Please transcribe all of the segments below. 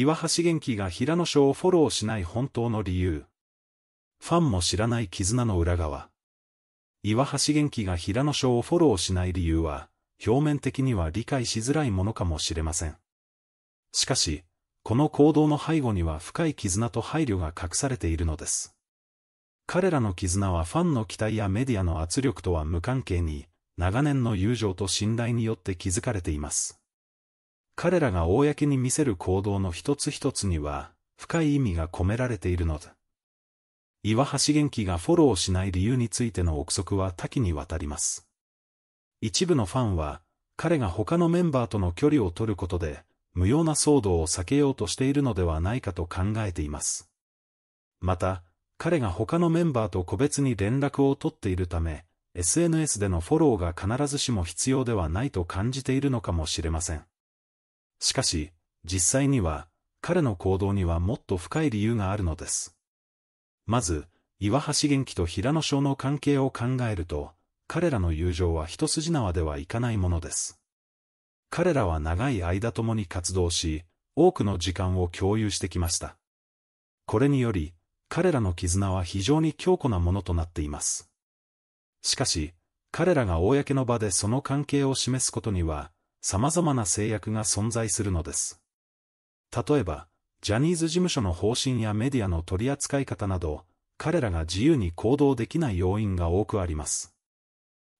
岩橋元気が平野賞をフォローしない本当の理由。ファンも知らない絆の裏側。岩橋元気が平野賞をフォローしない理由は、表面的には理解しづらいものかもしれません。しかし、この行動の背後には深い絆と配慮が隠されているのです。彼らの絆はファンの期待やメディアの圧力とは無関係に、長年の友情と信頼によって築かれています。彼らが公に見せる行動の一つ一つには、深い意味が込められているのだ。岩橋元気がフォローしない理由についての憶測は多岐にわたります。一部のファンは、彼が他のメンバーとの距離を取ることで、無用な騒動を避けようとしているのではないかと考えています。また、彼が他のメンバーと個別に連絡を取っているため、SNS でのフォローが必ずしも必要ではないと感じているのかもしれません。しかし、実際には、彼の行動にはもっと深い理由があるのです。まず、岩橋元気と平野翔の関係を考えると、彼らの友情は一筋縄ではいかないものです。彼らは長い間共に活動し、多くの時間を共有してきました。これにより、彼らの絆は非常に強固なものとなっています。しかし、彼らが公の場でその関係を示すことには、様々な制約が存在するのです。例えば、ジャニーズ事務所の方針やメディアの取り扱い方など、彼らが自由に行動できない要因が多くあります。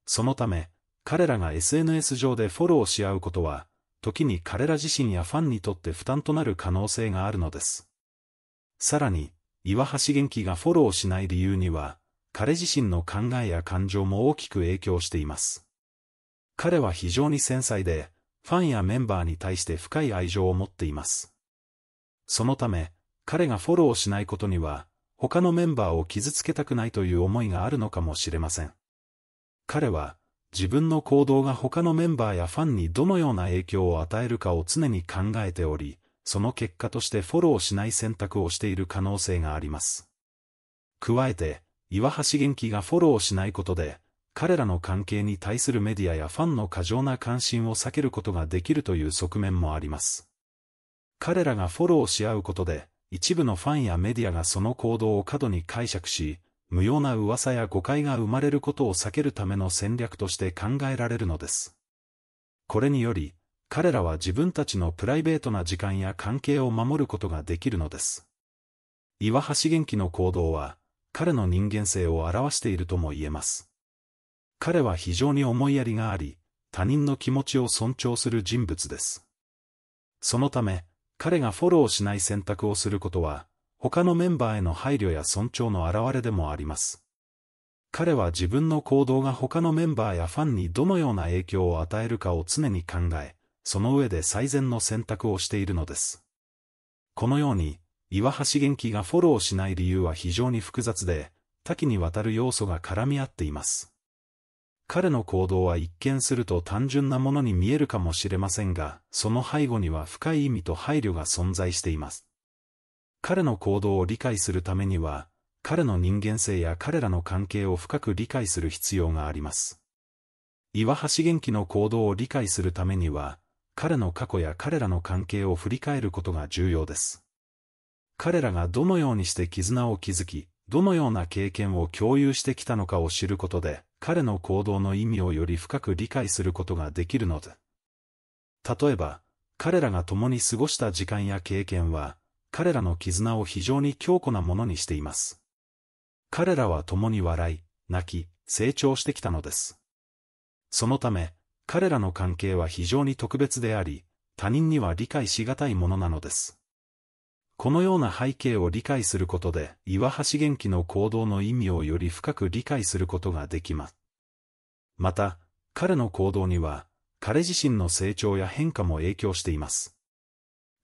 そのため、彼らが SNS 上でフォローし合うことは、時に彼ら自身やファンにとって負担となる可能性があるのです。さらに、岩橋元気がフォローしない理由には、彼自身の考えや感情も大きく影響しています。彼は非常に繊細で、ファンやメンバーに対して深い愛情を持っています。そのため、彼がフォローしないことには、他のメンバーを傷つけたくないという思いがあるのかもしれません。彼は、自分の行動が他のメンバーやファンにどのような影響を与えるかを常に考えており、その結果としてフォローしない選択をしている可能性があります。加えて、岩橋元気がフォローしないことで、彼らの関係に対するメディアやファンの過剰な関心を避けることができるという側面もあります。彼らがフォローし合うことで、一部のファンやメディアがその行動を過度に解釈し、無用な噂や誤解が生まれることを避けるための戦略として考えられるのです。これにより、彼らは自分たちのプライベートな時間や関係を守ることができるのです。岩橋元気の行動は、彼の人間性を表しているとも言えます。彼は非常に思いやりがあり、他人の気持ちを尊重する人物です。そのため、彼がフォローしない選択をすることは、他のメンバーへの配慮や尊重の表れでもあります。彼は自分の行動が他のメンバーやファンにどのような影響を与えるかを常に考え、その上で最善の選択をしているのです。このように、岩橋元気がフォローしない理由は非常に複雑で、多岐にわたる要素が絡み合っています。彼の行動は一見すると単純なものに見えるかもしれませんが、その背後には深い意味と配慮が存在しています。彼の行動を理解するためには、彼の人間性や彼らの関係を深く理解する必要があります。岩橋元気の行動を理解するためには、彼の過去や彼らの関係を振り返ることが重要です。彼らがどのようにして絆を築き、どのような経験を共有してきたのかを知ることで、彼の行動の意味をより深く理解することができるのだ。例えば、彼らが共に過ごした時間や経験は、彼らの絆を非常に強固なものにしています。彼らは共に笑い、泣き、成長してきたのです。そのため、彼らの関係は非常に特別であり、他人には理解しがたいものなのです。このような背景を理解することで、岩橋元気の行動の意味をより深く理解することができます。また、彼の行動には、彼自身の成長や変化も影響しています。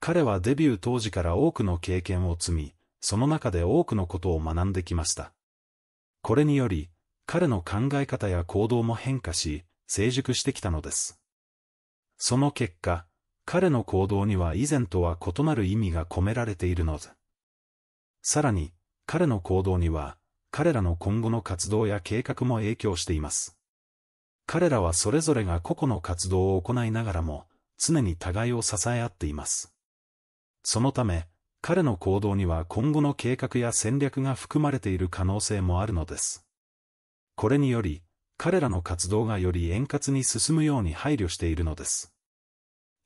彼はデビュー当時から多くの経験を積み、その中で多くのことを学んできました。これにより、彼の考え方や行動も変化し、成熟してきたのです。その結果、彼の行動には以前とは異なる意味が込められているのだ。さらに、彼の行動には、彼らの今後の活動や計画も影響しています。彼らはそれぞれが個々の活動を行いながらも、常に互いを支え合っています。そのため、彼の行動には今後の計画や戦略が含まれている可能性もあるのです。これにより、彼らの活動がより円滑に進むように配慮しているのです。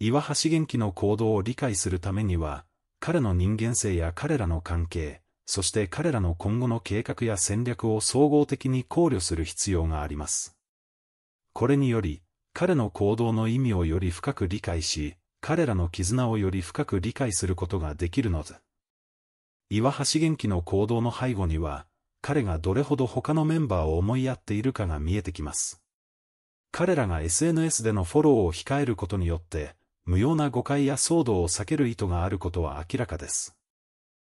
岩橋元気の行動を理解するためには、彼の人間性や彼らの関係、そして彼らの今後の計画や戦略を総合的に考慮する必要があります。これにより、彼の行動の意味をより深く理解し、彼らの絆をより深く理解することができるのだ。岩橋元気の行動の背後には、彼がどれほど他のメンバーを思いやっているかが見えてきます。彼らが SNS でのフォローを控えることによって、無用な誤解や騒動を避ける意図があることは明らかです。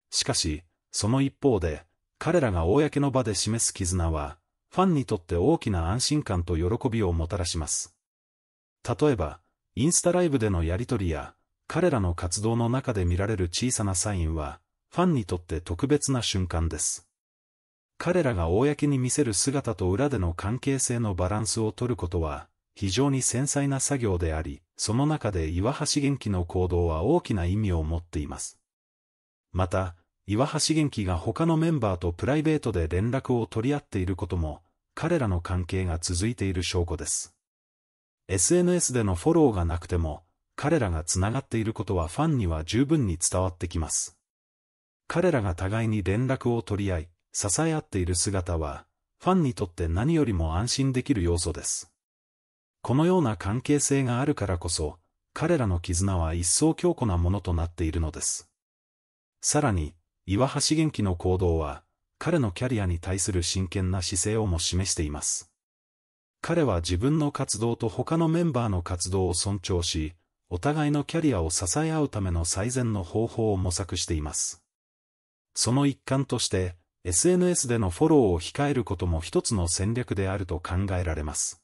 しかし、その一方で、彼らが公の場で示す絆は、ファンにとって大きな安心感と喜びをもたらします。例えば、インスタライブでのやりとりや、彼らの活動の中で見られる小さなサインは、ファンにとって特別な瞬間です。彼らが公に見せる姿と裏での関係性のバランスを取ることは、非常に繊細な作業であり、その中で岩橋元気の行動は大きな意味を持っています。また、岩橋元気が他のメンバーとプライベートで連絡を取り合っていることも、彼らの関係が続いている証拠です。SNS でのフォローがなくても、彼らがつながっていることはファンには十分に伝わってきます。彼らが互いに連絡を取り合い、支え合っている姿は、ファンにとって何よりも安心できる要素です。このような関係性があるからこそ、彼らの絆は一層強固なものとなっているのです。さらに、岩橋元気の行動は、彼のキャリアに対する真剣な姿勢をも示しています。彼は自分の活動と他のメンバーの活動を尊重し、お互いのキャリアを支え合うための最善の方法を模索しています。その一環として、SNS でのフォローを控えることも一つの戦略であると考えられます。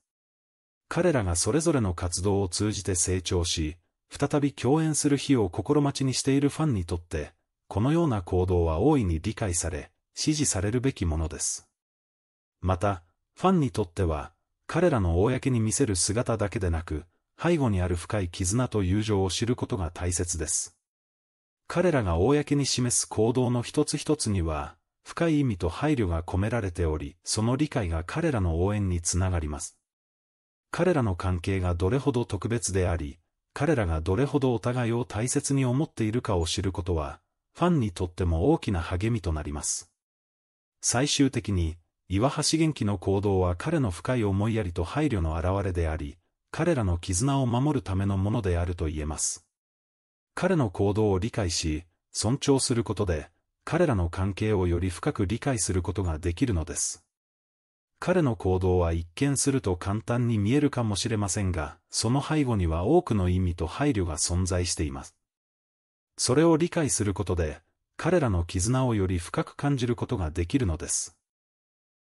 彼らがそれぞれの活動を通じて成長し、再び共演する日を心待ちにしているファンにとって、このような行動は大いに理解され、支持されるべきものです。また、ファンにとっては、彼らの公に見せる姿だけでなく、背後にある深い絆と友情を知ることが大切です。彼らが公に示す行動の一つ一つには、深い意味と配慮が込められており、その理解が彼らの応援につながります。彼らの関係がどれほど特別であり、彼らがどれほどお互いを大切に思っているかを知ることは、ファンにとっても大きな励みとなります。最終的に、岩橋元気の行動は彼の深い思いやりと配慮の表れであり、彼らの絆を守るためのものであると言えます。彼の行動を理解し、尊重することで、彼らの関係をより深く理解することができるのです。彼の行動は一見すると簡単に見えるかもしれませんが、その背後には多くの意味と配慮が存在しています。それを理解することで、彼らの絆をより深く感じることができるのです。